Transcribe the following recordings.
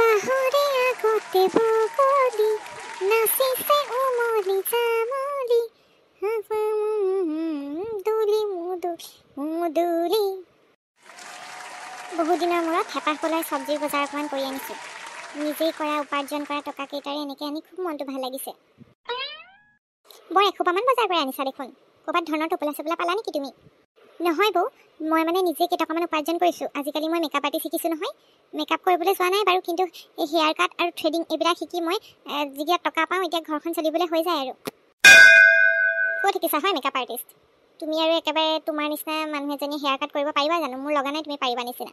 বাহৰে আগতে বগলি নাচিছে উমলি জামলি দুলি মুদুলি মুদুলি বহুদিনৰ মূৰত হেঁপাহ পলাই চব্জি বজাৰ অকণমান কৰি আনিছোঁ নিজেই কৰা উপাৰ্জন কৰা টকাকেইটাৰে এনেকৈ আনি খুব মনটো ভাল লাগিছে বৰ এসোপামান বজাৰ কৰি আনিছা দেখোন ক'ৰবাত ধনৰ টোপোলা চোপোলা পালা নেকি তুমি নহয় বৌ মই মানে নিজে কেইটকামান উপাৰ্জন কৰিছোঁ আজিকালি মই মেকআপ আৰ্টিষ্ট শিকিছোঁ নহয় মেকআপ কৰিবলৈ যোৱা নাই বাৰু কিন্তু এই হেয়াৰ কাট আৰু থ্ৰেডিং এইবিলাক শিকি মই যিকেইটা টকা পাওঁ এতিয়া ঘৰখন চলিবলৈ হৈ যায় আৰু ক'ত শিকিছা হয় মেকআপ আৰ্টিষ্ট তুমি আৰু একেবাৰে তোমাৰ নিচিনা মানুহ এজনী হেয়াৰ কাট কৰিব পাৰিবা জানো মোৰ লগা নাই তুমি পাৰিবা নিচিনা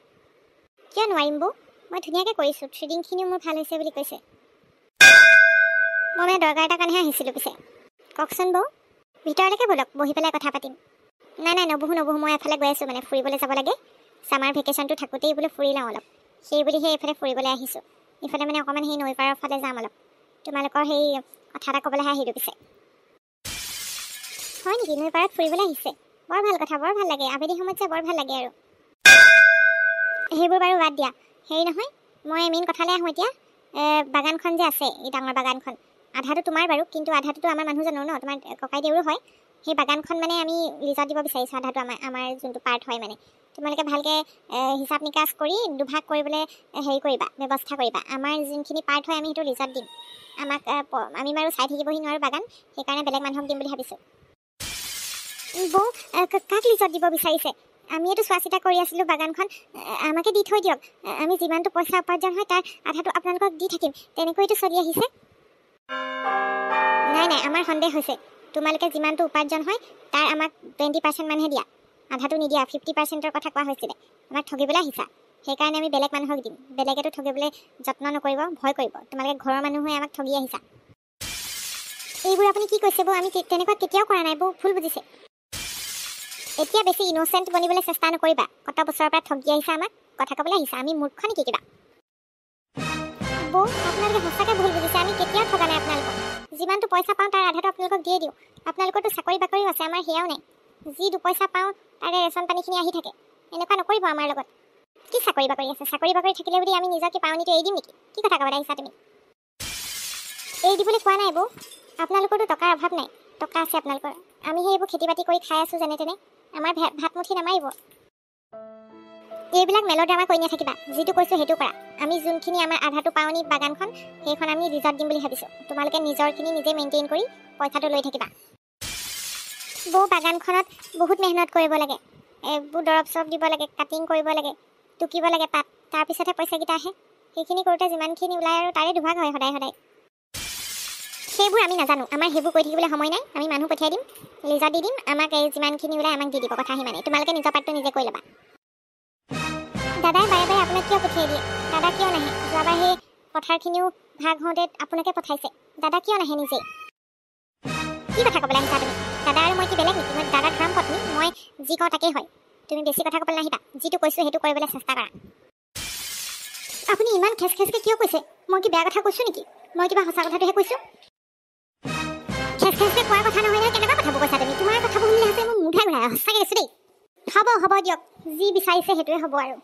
কিয় নোৱাৰিম বৌ মই ধুনীয়াকৈ কৰিছোঁ থ্ৰেডিংখিনিও মোৰ ভাল হৈছে বুলি কৈছে মই মানে দৰকাৰ এটাৰ কাৰণেহে আহিছিলোঁ পিছে কওকচোন বৌ ভিতৰলৈকে ব'লক বহি পেলাই কথা পাতিম নাই নাই নবহু নবহু মই এফালে গৈ আছোঁ মানে ফুৰিবলৈ যাব লাগে চামাৰ ভেকেশ্যনটো থাকোঁতেই বোলো ফুৰি লওঁ অলপ সেই বুলি সেই এইফালে ফুৰিবলৈ আহিছোঁ ইফালে মানে অকণমান সেই নৈ পাৰৰ ফালে যাম অলপ তোমালোকৰ সেই কথা এটা ক'বলৈহে আহিলোঁ পিছে হয় নেকি নৈ পাৰত ফুৰিবলৈ আহিছে বৰ ভাল কথা বৰ ভাল লাগে আবেলি সময়ত যে বৰ ভাল লাগে আৰু সেইবোৰ বাৰু বাদ দিয়া হেৰি নহয় মই মেইন কথালৈ আহোঁ এতিয়া বাগানখন যে আছে এই ডাঙৰ বাগানখন আধাটো তোমাৰ বাৰু কিন্তু আধাটোতো আমাৰ মানুহজনৰ ন তোমাৰ ককাইদেউৰো হয় সেই বাগানখন মানে আমি লিজত দিব বিচাৰিছোঁ আধাটো আমাৰ আমাৰ যোনটো পাৰ্ট হয় মানে তোমালোকে ভালকৈ হিচাপ নিকাচ কৰি দুভাগ কৰিবলৈ হেৰি কৰিবা ব্যৱস্থা কৰিবা আমাৰ যোনখিনি পাৰ্ট হয় আমি সেইটো লিজত দিম আমাক আমি বাৰু চাই থাকিবহি নোৱাৰোঁ বাগান সেইকাৰণে বেলেগ মানুহক দিম বুলি ভাবিছোঁ বৌ কাক লিজত দিব বিচাৰিছে আমি এইটো চোৱা চিতা কৰি আছিলোঁ বাগানখন আমাকে দি থৈ দিয়ক আমি যিমানটো পইচা উপাৰ্জন হয় তাৰ আধাটো আপোনালোকক দি থাকিম তেনেকৈ এইটো চলি আহিছে নাই নাই আমাৰ সন্দেহ হৈছে তোমালোকে যিমানটো উপাৰ্জন হয় তাৰ আমাক টুৱেণ্টি পাৰ্চেণ্ট মানুহে দিয়া আধাটো নিদিয়া ফিফটি পাৰ্চেণ্টৰ কথা কোৱা হৈছিলে আমাক ঠগিবলৈ আহিছা সেইকাৰণে আমি বেলেগ মানুহক দিম বেলেগেতো ঠগিবলৈ যত্ন নকৰিব ভয় কৰিব তোমালোকে ঘৰৰ মানুহে আমাক ঠগি আহিছা এইবোৰ আপুনি কি কৈছে বৌ আমি তেনেকুৱা কেতিয়াও কৰা নাই বৌ ভুল বুজিছে এতিয়া বেছি ইন'চেণ্ট বনিবলৈ চেষ্টা নকৰিবা কত বছৰৰ পৰা ঠগি আহিছা আমাক কথা ক'বলৈ আহিছা আমি মূৰ্খ নেকি কিবা বৌ আপোনালোকে সঁচাকৈ ভুল বুজিছে আমি কেতিয়াও থকা নাই আপোনালোকক যিমানটো পইচা পাওঁ তাৰ আধাটো আপোনালোকক দিয়ে দিওঁ আপোনালোকৰতো চাকৰি বাকৰিও আছে আমাৰ সেয়াও নাই যি দুপইচা পাওঁ তাৰে ৰেচন পানীখিনি আহি থাকে এনেকুৱা নকৰিব আমাৰ লগত কি চাকৰি বাকৰি আছে চাকৰি বাকৰি থাকিলে বুলি আমি নিজকে পাওঁনিটো এৰি দিম নেকি কি কথা ক'বলৈ আহিছা তুমি এৰি দিবলৈ কোৱা নাই বৌ আপোনালোকৰতো টকাৰ অভাৱ নাই টকা আছে আপোনালোকৰ আমি সেইবোৰ খেতি বাতি কৰি খাই আছোঁ যেনে তেনে আমাৰ ভাত মুঠি নামাৰিব এইবিলাক মেলৰ ড্ৰামা কৰি থাকিবা যিটো কৈছোঁ সেইটো কৰা আমি যোনখিনি আমাৰ আধাটো পাওঁ পাৱনী বাগানখন সেইখন আমি ৰিজাৰ্ট দিম বুলি ভাবিছোঁ তোমালোকে নিজৰখিনি নিজে মেইনটেইন কৰি পইচাটো লৈ থাকিবা বৌ বাগানখনত বহুত মেহনত কৰিব লাগে এইবোৰ দৰৱ চৰব দিব লাগে কাটিং কৰিব লাগে টুকিব লাগে পাত তাৰপিছতহে পইচাকেইটা আহে সেইখিনি কৰোঁতে যিমানখিনি ওলায় আৰু তাৰে দুভাগ হয় সদায় সদায় সেইবোৰ আমি নাজানো আমাৰ সেইবোৰ কৈ থাকিবলৈ সময় নাই আমি মানুহ পঠিয়াই দিম ৰিজাৰ্ট দি দিম আমাক এই যিমানখিনি ওলাই আমাক দি দিব কথা সিমানেই তোমালোকে নিজৰ পাতটো নিজে কৰি ল'বা দাদাই বাৰে বাৰে আপোনাক কিয় পঠিয়াই দিয়ে দাদা কিয় নাহে যোৱাবাৰ সেই পথাৰখিনিও ভাগ হওঁতে আপোনাকে পঠাইছে দাদা কিয় নাহে নিজেই কি কথা ক'বলৈ আহিছা তুমি দাদা আৰু মই কি বেলেগ নেকি মই দাদা খাম পত্নী মই যি কওঁ তাকেই হয় তুমি বেছি কথা ক'বলৈ নাহিবা যিটো কৈছোঁ সেইটো কৰিবলৈ চেষ্টা কৰা আপুনি ইমান খেচ খেচকে কিয় কৈছে মই কি বেয়া কথা কৈছোঁ নেকি মই কিবা সঁচা কথাটোহে কৈছোঁ খেচ খেচকে কোৱা কথা নহয় নহয় কেনেকুৱা কথাবোৰ কৈছা তুমি তোমাৰ কথাবোৰ শুনিলেহে মোৰ মুধাই ঘূৰাই সঁচাকৈ কৈছোঁ দেই হ'ব হ'ব দিয়ক যি বিচাৰিছে সেইটোৱে হ'ব আৰু